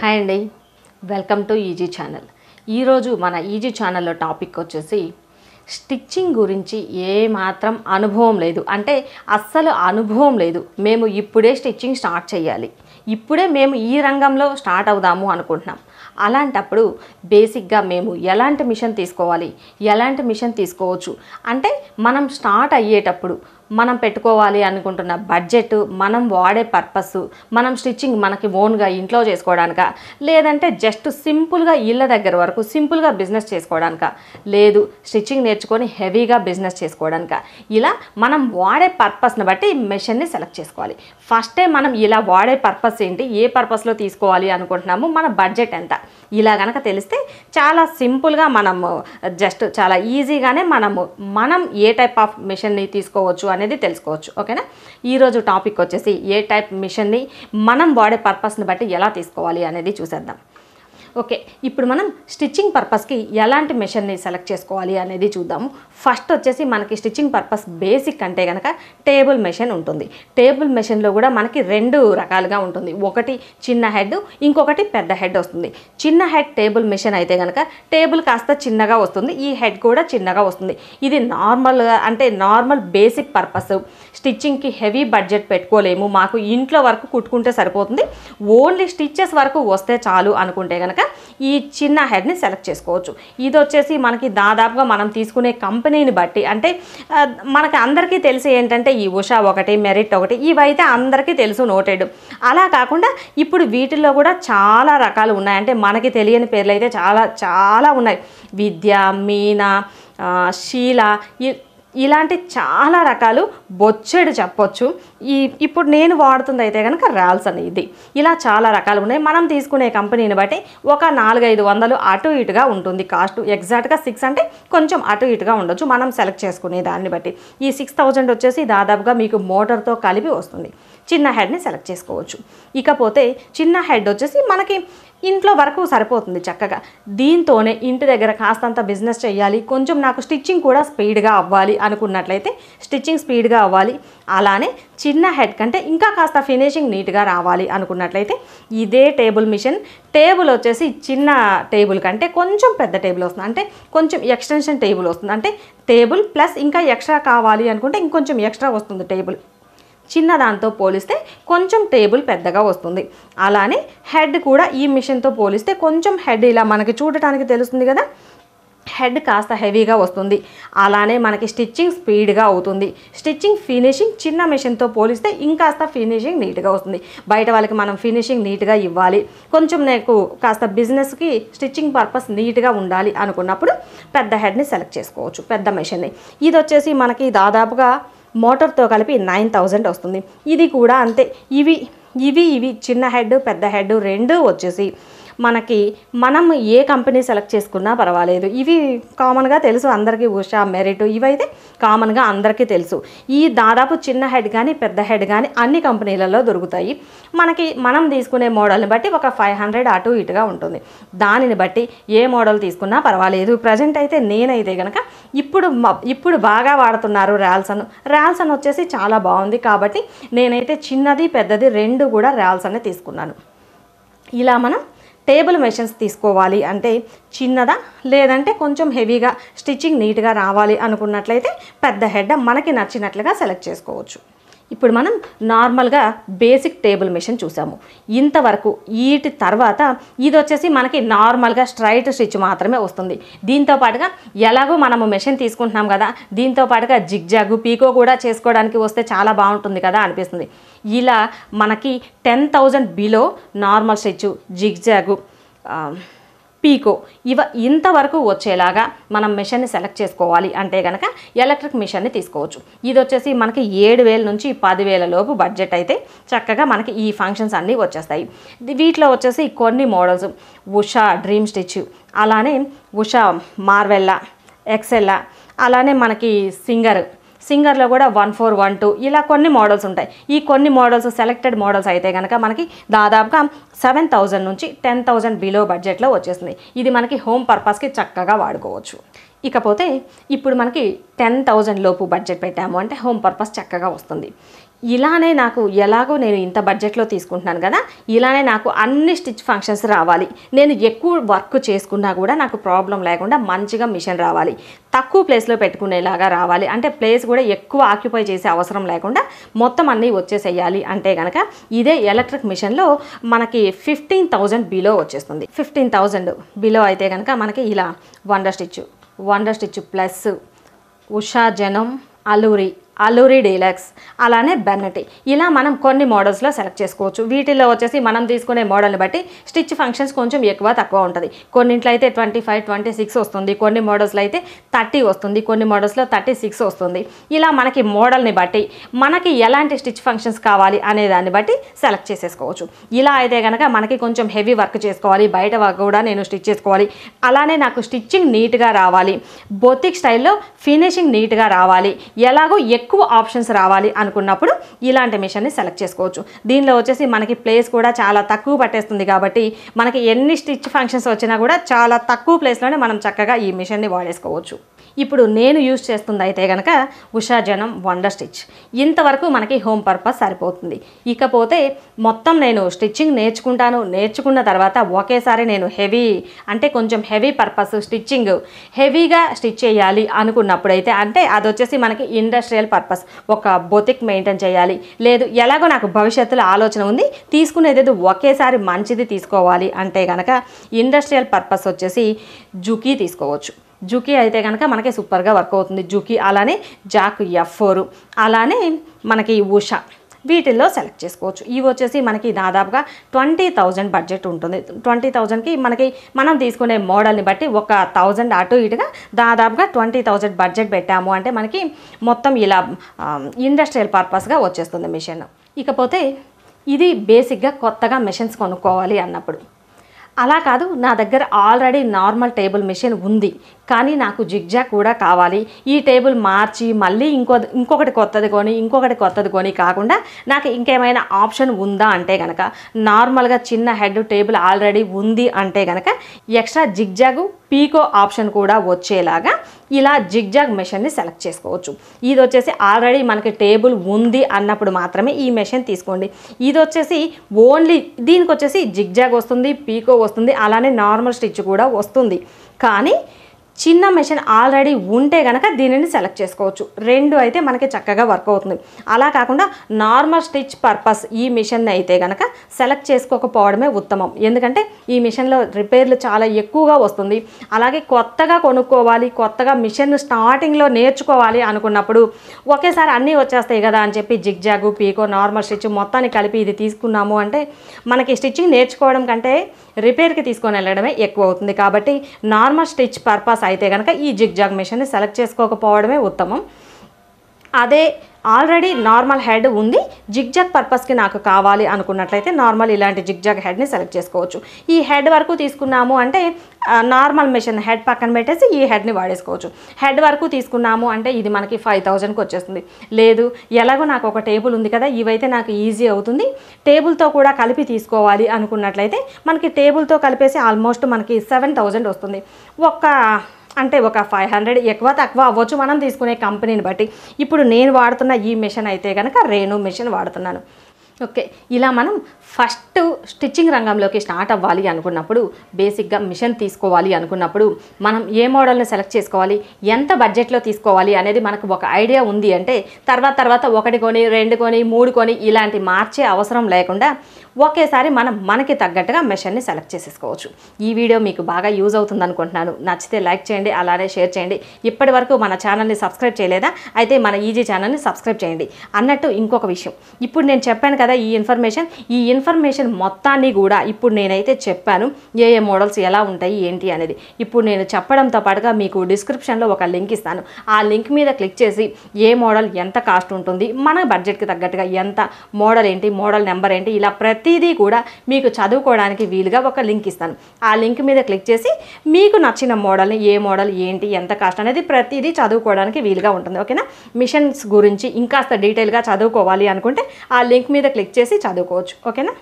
hi అండి welcome to easy channel ఈరోజు మన ఈజీ ఛానల్లో టాపిక్ వచ్చేసి స్టిచ్చింగ్ గురించి ఏ మాత్రం అనుభవం లేదు అంటే అస్సలు అనుభవం లేదు మేము ఇప్పుడే స్టిచ్చింగ్ స్టార్ట్ చేయాలి ఇప్పుడే మేము ఈ రంగంలో స్టార్ట్ అవుదాము అనుకుంటున్నాం అలాంటప్పుడు బేసిక్గా మేము ఎలాంటి మిషన్ తీసుకోవాలి ఎలాంటి మిషన్ తీసుకోవచ్చు అంటే మనం స్టార్ట్ అయ్యేటప్పుడు మనం పెట్టుకోవాలి అనుకుంటున్న బడ్జెట్ మనం వాడే పర్పస్ మనం స్టిచ్చింగ్ మనకి ఓన్గా ఇంట్లో చేసుకోవడానిక లేదంటే జస్ట్ సింపుల్గా ఇళ్ళ దగ్గర వరకు సింపుల్గా బిజినెస్ చేసుకోవడానిక లేదు స్టిచ్చింగ్ నేర్చుకొని హెవీగా బిజినెస్ చేసుకోవడానిక ఇలా మనం వాడే పర్పస్ని బట్టి మెషిన్ని సెలెక్ట్ చేసుకోవాలి ఫస్టే మనం ఇలా వాడే పర్పస్ ఏంటి ఏ పర్పస్లో తీసుకోవాలి అనుకుంటున్నాము మన బడ్జెట్ ఎంత అనమాట ఇలా కనుక తెలిస్తే చాలా సింపుల్గా మనము జస్ట్ చాలా ఈజీగానే మనము మనం ఏ టైప్ ఆఫ్ మిషన్ని తీసుకోవచ్చు అనేది తెలుసుకోవచ్చు ఓకేనా ఈరోజు టాపిక్ వచ్చేసి ఏ టైప్ మిషన్ని మనం వాడే పర్పస్ని బట్టి ఎలా తీసుకోవాలి అనేది చూసేద్దాం ఓకే ఇప్పుడు మనం స్టిచ్చింగ్ పర్పస్కి ఎలాంటి మెషిన్ని సెలెక్ట్ చేసుకోవాలి అనేది చూద్దాము ఫస్ట్ వచ్చేసి మనకి స్టిచ్చింగ్ పర్పస్ బేసిక్ అంటే కనుక టేబుల్ మెషిన్ ఉంటుంది టేబుల్ మెషిన్లో కూడా మనకి రెండు రకాలుగా ఉంటుంది ఒకటి చిన్న హెడ్ ఇంకొకటి పెద్ద హెడ్ వస్తుంది చిన్న హెడ్ టేబుల్ మెషిన్ అయితే కనుక టేబుల్ కాస్త చిన్నగా వస్తుంది ఈ హెడ్ కూడా చిన్నగా వస్తుంది ఇది నార్మల్గా అంటే నార్మల్ బేసిక్ పర్పస్ స్టిచ్చింగ్కి హెవీ బడ్జెట్ పెట్టుకోలేము మాకు ఇంట్లో వరకు కుట్టుకుంటే సరిపోతుంది ఓన్లీ స్టిచ్చెస్ వరకు వస్తే చాలు అనుకుంటే కనుక ఈ చిన్న హెడ్ని సెలెక్ట్ చేసుకోవచ్చు ఇది వచ్చేసి మనకి దాదాపుగా మనం తీసుకునే కంపెనీని బట్టి అంటే మనకి అందరికీ తెలిసి ఏంటంటే ఈ ఉషా ఒకటి మెరిట్ ఒకటి ఇవైతే అందరికీ తెలుసు నోటెడ్ అలా కాకుండా ఇప్పుడు వీటిల్లో కూడా చాలా రకాలు ఉన్నాయి అంటే మనకి తెలియని పేర్లు అయితే చాలా చాలా ఉన్నాయి విద్య మీనా శీల ఇలాంటి చాలా రకాలు బొచ్చెడు చెప్పొచ్చు ఈ ఇప్పుడు నేను వాడుతుంది అయితే కనుక అని ఇది ఇలా చాలా రకాలు ఉన్నాయి మనం తీసుకునే కంపెనీని బట్టి ఒక నాలుగైదు వందలు అటు ఇటుగా ఉంటుంది కాస్ట్ ఎగ్జాక్ట్గా సిక్స్ అంటే కొంచెం అటు ఇటుగా ఉండొచ్చు మనం సెలెక్ట్ చేసుకునే దాన్ని బట్టి ఈ సిక్స్ థౌజండ్ వచ్చేసి దాదాపుగా మీకు మోటార్తో కలిపి వస్తుంది చిన్న హెడ్ని సెలెక్ట్ చేసుకోవచ్చు ఇకపోతే చిన్న హెడ్ వచ్చేసి మనకి ఇంట్లో వరకు సరిపోతుంది చక్కగా దీంతోనే ఇంటి దగ్గర కాస్తంత బిజినెస్ చేయాలి కొంచెం నాకు స్టిచ్చింగ్ కూడా స్పీడ్గా అవ్వాలి అనుకున్నట్లయితే స్టిచ్చింగ్ స్పీడ్గా అవ్వాలి అలానే చిన్న హెడ్ కంటే ఇంకా కాస్త ఫినిషింగ్ నీట్గా రావాలి అనుకున్నట్లయితే ఇదే టేబుల్ మిషన్ టేబుల్ వచ్చేసి చిన్న టేబుల్ కంటే కొంచెం పెద్ద టేబుల్ వస్తుంది అంటే కొంచెం ఎక్స్టెన్షన్ టేబుల్ వస్తుంది అంటే టేబుల్ ప్లస్ ఇంకా ఎక్స్ట్రా కావాలి అనుకుంటే ఇంకొంచెం ఎక్స్ట్రా వస్తుంది టేబుల్ చిన్నదాంతో పోలిస్తే కొంచెం టేబుల్ పెద్దగా వస్తుంది అలానే హెడ్ కూడా ఈ మిషన్తో పోలిస్తే కొంచెం హెడ్ ఇలా మనకి చూడటానికి తెలుస్తుంది కదా హెడ్ కాస్త హెవీగా వస్తుంది అలానే మనకి స్టిచ్చింగ్ స్పీడ్గా అవుతుంది స్టిచ్చింగ్ ఫినిషింగ్ చిన్న మిషన్తో పోలిస్తే ఇంకాస్త ఫినిషింగ్ నీట్గా వస్తుంది బయట వాళ్ళకి మనం ఫినిషింగ్ నీట్గా ఇవ్వాలి కొంచెం నాకు కాస్త బిజినెస్కి స్టిచ్చింగ్ పర్పస్ నీట్గా ఉండాలి అనుకున్నప్పుడు పెద్ద హెడ్ని సెలెక్ట్ చేసుకోవచ్చు పెద్ద మెషిన్ని ఇది వచ్చేసి మనకి దాదాపుగా మోటార్తో కలిపి నైన్ థౌజండ్ వస్తుంది ఇది కూడా అంతే ఇవి ఇవి ఇవి చిన్న హెడ్ పెద్ద హెడ్ రెండు వచ్చేసి మనకి మనం ఏ కంపెనీ సెలెక్ట్ చేసుకున్నా పర్వాలేదు ఇవి కామన్గా తెలుసు అందరికీ ఉషా మెరిట్ ఇవైతే కామన్గా అందరికీ తెలుసు ఈ దాదాపు చిన్న హెడ్ కానీ పెద్ద హెడ్ కానీ అన్ని కంపెనీలలో దొరుకుతాయి మనకి మనం తీసుకునే మోడల్ని బట్టి ఒక ఫైవ్ హండ్రెడ్ అటు ఇటుగా ఉంటుంది దానిని బట్టి ఏ మోడల్ తీసుకున్నా పర్వాలేదు ప్రజెంట్ అయితే నేనైతే కనుక ఇప్పుడు ఇప్పుడు బాగా వాడుతున్నారు ర్యాల్సన్ ర్యాల్సన్ వచ్చేసి చాలా బాగుంది కాబట్టి నేనైతే చిన్నది పెద్దది రెండు కూడా ర్యాల్సన్నే తీసుకున్నాను ఇలా మనం టేబుల్ మెషన్స్ తీసుకోవాలి అంటే చిన్నదా లేదంటే కొంచెం హెవీగా స్టిచ్చింగ్ నీట్గా రావాలి అనుకున్నట్లయితే పెద్ద హెడ్ మనకి నచ్చినట్లుగా సెలెక్ట్ చేసుకోవచ్చు ఇప్పుడు మనం నార్మల్గా బేసిక్ టేబుల్ మిషన్ చూసాము ఇంతవరకు వీటి తర్వాత ఇది వచ్చేసి మనకి నార్మల్గా స్ట్రైట్ స్టిచ్ మాత్రమే వస్తుంది దీంతో పాటుగా ఎలాగో మనము మెషిన్ తీసుకుంటున్నాం కదా దీంతో పాటుగా జాగ్ పీకో కూడా చేసుకోవడానికి వస్తే చాలా బాగుంటుంది కదా అనిపిస్తుంది ఇలా మనకి ten thousand below normal stitch zigzag picot ఇవ ఇంతవరకు వచ్చేలాగా మనం మిషన్ని సెలెక్ట్ చేసుకోవాలి అంటే కనుక ఎలక్ట్రిక్ మిషన్ని తీసుకోవచ్చు ఇది వచ్చేసి మనకి ఏడు వేల నుంచి పదివేల లోపు బడ్జెట్ అయితే చక్కగా మనకి ఈ ఫంక్షన్స్ అన్నీ వచ్చేస్తాయి వీటిలో వచ్చేసి కొన్ని మోడల్స్ ఉషా డ్రీమ్ స్టిచ్ అలానే ఉషా మార్వెల్లా ఎక్సెల్లా అలానే మనకి సింగర్ సింగర్లో కూడా వన్ ఫోర్ వన్ టూ ఇలా కొన్ని మోడల్స్ ఉంటాయి ఈ కొన్ని మోడల్స్ సెలెక్టెడ్ మోడల్స్ అయితే కనుక మనకి దాదాపుగా సెవెన్ థౌజండ్ నుంచి టెన్ థౌజండ్ బిలో బడ్జెట్లో వచ్చేసింది ఇది మనకి హోమ్ పర్పస్కి చక్కగా వాడుకోవచ్చు ఇకపోతే ఇప్పుడు మనకి టెన్ థౌజండ్ లోపు బడ్జెట్ పెట్టాము అంటే హోమ్ పర్పస్ చక్కగా వస్తుంది ఇలానే నాకు ఎలాగో నేను ఇంత బడ్జెట్లో తీసుకుంటున్నాను కదా ఇలానే నాకు అన్ని స్టిచ్ ఫంక్షన్స్ రావాలి నేను ఎక్కువ వర్క్ చేసుకున్నా కూడా నాకు ప్రాబ్లం లేకుండా మంచిగా మిషన్ రావాలి తక్కువ ప్లేస్లో పెట్టుకునేలాగా రావాలి అంటే ప్లేస్ కూడా ఎక్కువ ఆక్యుపై చేసే అవసరం లేకుండా మొత్తం అన్నీ వచ్చేసేయాలి అంటే కనుక ఇదే ఎలక్ట్రిక్ మిషన్లో మనకి ఫిఫ్టీన్ థౌజండ్ బిలో వచ్చేస్తుంది ఫిఫ్టీన్ థౌజండ్ బిలో అయితే కనుక మనకి ఇలా wonder stitch wonder stitch plus Usha Janome Allure అలూరి deluxe అలానే బెన్నటి ఇలా మనం కొన్ని మోడల్స్లో సెలెక్ట్ చేసుకోవచ్చు వీటిలో వచ్చేసి మనం తీసుకునే మోడల్ని బట్టి స్టిచ్ ఫంక్షన్స్ కొంచెం ఎక్కువ తక్కువ ఉంటుంది కొన్నింట్లో అయితే ట్వంటీ ఫైవ్ ట్వంటీ సిక్స్ వస్తుంది కొన్ని మోడల్స్లో అయితే థర్టీ వస్తుంది కొన్ని మోడల్స్లో థర్టీ సిక్స్ వస్తుంది ఇలా మనకి మోడల్ని బట్టి మనకి ఎలాంటి స్టిచ్ ఫంక్షన్స్ కావాలి అనే దాన్ని బట్టి సెలెక్ట్ చేసేసుకోవచ్చు ఇలా అయితే కనుక మనకి కొంచెం హెవీ వర్క్ చేసుకోవాలి బయట వర్క్ కూడా నేను స్టిచ్ చేసుకోవాలి అలానే నాకు స్టిచ్చింగ్ నీట్గా రావాలి బొత్తిక్ స్టైల్లో ఫినిషింగ్ నీట్గా రావాలి ఎలాగో ఎక్కువ ఎక్కువ ఆప్షన్స్ రావాలి అనుకున్నప్పుడు ఇలాంటి మిషన్ని సెలెక్ట్ చేసుకోవచ్చు దీనిలో వచ్చేసి మనకి ప్లేస్ కూడా చాలా తక్కువ పట్టేస్తుంది కాబట్టి మనకి ఎన్ని స్టిచ్ ఫంక్షన్స్ వచ్చినా కూడా చాలా తక్కువ ప్లేస్లోనే మనం చక్కగా ఈ మిషన్ని వాడేసుకోవచ్చు ఇప్పుడు నేను యూజ్ చేస్తుంది అయితే కనుక ఉషాజనం జనం వండర్ స్టిచ్ ఇంతవరకు మనకి హోమ్ పర్పస్ సరిపోతుంది ఇకపోతే మొత్తం నేను స్టిచ్చింగ్ నేర్చుకుంటాను నేర్చుకున్న తర్వాత ఒకేసారి నేను హెవీ అంటే కొంచెం హెవీ పర్పస్ స్టిచ్చింగ్ హెవీగా స్టిచ్ చేయాలి అనుకున్నప్పుడైతే అంటే అది వచ్చేసి మనకి ఇండస్ట్రియల్ పర్పస్ ఒక బొతిక్ మెయింటైన్ చేయాలి లేదు ఎలాగో నాకు భవిష్యత్తులో ఆలోచన ఉంది తీసుకునేది ఒకేసారి మంచిది తీసుకోవాలి అంటే కనుక ఇండస్ట్రియల్ పర్పస్ వచ్చేసి జుకీ తీసుకోవచ్చు జుకీ అయితే కనుక మనకి సూపర్గా వర్క్ అవుతుంది జుకీ అలానే జాక్ ఎఫ్ ఫోరు అలానే మనకి ఉషా వీటిల్లో సెలెక్ట్ చేసుకోవచ్చు ఇవి వచ్చేసి మనకి దాదాపుగా ట్వంటీ థౌజండ్ బడ్జెట్ ఉంటుంది ట్వంటీ థౌజండ్కి మనకి మనం తీసుకునే మోడల్ని బట్టి ఒక థౌజండ్ అటు ఇటుగా దాదాపుగా ట్వంటీ థౌజండ్ బడ్జెట్ పెట్టాము అంటే మనకి మొత్తం ఇలా ఇండస్ట్రియల్ పర్పస్గా వచ్చేస్తుంది మిషన్ ఇకపోతే ఇది బేసిక్గా కొత్తగా మిషన్స్ కొనుక్కోవాలి అన్నప్పుడు అలా కాదు నా దగ్గర ఆల్రెడీ నార్మల్ టేబుల్ మెషిన్ ఉంది కానీ నాకు జిగ్జాగ్ కూడా కావాలి ఈ టేబుల్ మార్చి మళ్ళీ ఇంకో ఇంకొకటి కొత్తది కొని ఇంకొకటి కొత్తది కొని కాకుండా నాకు ఇంకేమైనా ఆప్షన్ ఉందా అంటే కనుక నార్మల్గా చిన్న హెడ్ టేబుల్ ఆల్రెడీ ఉంది అంటే కనుక ఎక్స్ట్రా జిగ్జాగు పీకో ఆప్షన్ కూడా వచ్చేలాగా ఇలా జిగ్జాగ్ మెషిన్ని సెలెక్ట్ చేసుకోవచ్చు ఇది వచ్చేసి ఆల్రెడీ మనకి టేబుల్ ఉంది అన్నప్పుడు మాత్రమే ఈ మెషిన్ తీసుకోండి ఇది వచ్చేసి ఓన్లీ దీనికి వచ్చేసి జిగ్జాగ్ వస్తుంది పీకో వస్తుంది అలానే నార్మల్ స్టిచ్ కూడా వస్తుంది కానీ చిన్న మెషిన్ ఆల్రెడీ ఉంటే కనుక దీనిని సెలెక్ట్ చేసుకోవచ్చు రెండు అయితే మనకి చక్కగా వర్క్ అవుతుంది అలా కాకుండా నార్మల్ స్టిచ్ పర్పస్ ఈ మిషన్ అయితే కనుక సెలెక్ట్ చేసుకోకపోవడమే ఉత్తమం ఎందుకంటే ఈ మిషన్లో రిపేర్లు చాలా ఎక్కువగా వస్తుంది అలాగే కొత్తగా కొనుక్కోవాలి కొత్తగా మిషన్ స్టార్టింగ్లో నేర్చుకోవాలి అనుకున్నప్పుడు ఒకేసారి అన్నీ వచ్చేస్తాయి కదా అని చెప్పి జిగ్జాగు పీకో నార్మల్ స్టిచ్ మొత్తాన్ని కలిపి ఇది తీసుకున్నాము అంటే మనకి స్టిచ్చింగ్ నేర్చుకోవడం కంటే రిపేర్కి తీసుకొని వెళ్ళడమే ఎక్కువ అవుతుంది కాబట్టి నార్మల్ స్టిచ్ పర్పస్ అయితే కనుక ఈ జిగ్జాగ్ మిషన్ని సెలెక్ట్ చేసుకోకపోవడమే ఉత్తమం అదే ఆల్రెడీ నార్మల్ హెడ్ ఉంది జిగ్జాగ్ పర్పస్కి నాకు కావాలి అనుకున్నట్లయితే నార్మల్ ఇలాంటి జిగ్జాగ్ హెడ్ని సెలెక్ట్ చేసుకోవచ్చు ఈ హెడ్ వరకు తీసుకున్నాము అంటే నార్మల్ మెషిన్ హెడ్ పక్కన పెట్టేసి ఈ హెడ్ని వాడేసుకోవచ్చు హెడ్ వరకు తీసుకున్నాము అంటే ఇది మనకి ఫైవ్ థౌజండ్కి వచ్చేస్తుంది లేదు ఎలాగో నాకు ఒక టేబుల్ ఉంది కదా ఇవైతే నాకు ఈజీ అవుతుంది టేబుల్తో కూడా కలిపి తీసుకోవాలి అనుకున్నట్లయితే మనకి టేబుల్తో కలిపేసి ఆల్మోస్ట్ మనకి సెవెన్ వస్తుంది ఒక్క అంటే ఒక ఫైవ్ హండ్రెడ్ ఎక్కువ తక్కువ అవ్వచ్చు మనం తీసుకునే కంపెనీని బట్టి ఇప్పుడు నేను వాడుతున్న ఈ మిషన్ అయితే కనుక రేణు మిషన్ వాడుతున్నాను ఓకే ఇలా మనం ఫస్ట్ స్టిచ్చింగ్ రంగంలోకి స్టార్ట్ అవ్వాలి అనుకున్నప్పుడు బేసిక్గా మిషన్ తీసుకోవాలి అనుకున్నప్పుడు మనం ఏ మోడల్ని సెలెక్ట్ చేసుకోవాలి ఎంత బడ్జెట్లో తీసుకోవాలి అనేది మనకు ఒక ఐడియా ఉంది అంటే తర్వాత తర్వాత ఒకటి కొని రెండు కొని మూడు కొని ఇలాంటి మార్చే అవసరం లేకుండా ఒకేసారి మనం మనకి తగ్గట్టుగా మెషన్ని సెలెక్ట్ చేసేసుకోవచ్చు ఈ వీడియో మీకు బాగా యూజ్ అవుతుంది అనుకుంటున్నాను నచ్చితే లైక్ చేయండి అలానే షేర్ చేయండి ఇప్పటి వరకు మన ఛానల్ని సబ్స్క్రైబ్ చేయలేదా అయితే మన ఈజీ ఛానల్ని సబ్స్క్రైబ్ చేయండి అన్నట్టు ఇంకొక విషయం ఇప్పుడు నేను చెప్పాను కదా ఈ ఇన్ఫర్మేషన్ ఈ ఇన్ఫర్మేషన్ ఇన్ఫర్మేషన్ మొత్తాన్ని కూడా ఇప్పుడు నేనైతే చెప్పాను ఏ ఏ మోడల్స్ ఎలా ఉంటాయి ఏంటి అనేది ఇప్పుడు నేను చెప్పడంతో పాటుగా మీకు డిస్క్రిప్షన్లో ఒక లింక్ ఇస్తాను ఆ లింక్ మీద క్లిక్ చేసి ఏ మోడల్ ఎంత కాస్ట్ ఉంటుంది మన బడ్జెట్కి తగ్గట్టుగా ఎంత మోడల్ ఏంటి మోడల్ నెంబర్ ఏంటి ఇలా ప్రతిదీ కూడా మీకు చదువుకోవడానికి వీలుగా ఒక లింక్ ఇస్తాను ఆ లింక్ మీద క్లిక్ చేసి మీకు నచ్చిన మోడల్ని ఏ మోడల్ ఏంటి ఎంత కాస్ట్ అనేది ప్రతిదీ చదువుకోవడానికి వీలుగా ఉంటుంది ఓకేనా మిషన్స్ గురించి ఇంకాస్త డీటెయిల్గా చదువుకోవాలి అనుకుంటే ఆ లింక్ మీద క్లిక్ చేసి చదువుకోవచ్చు ఓకేనా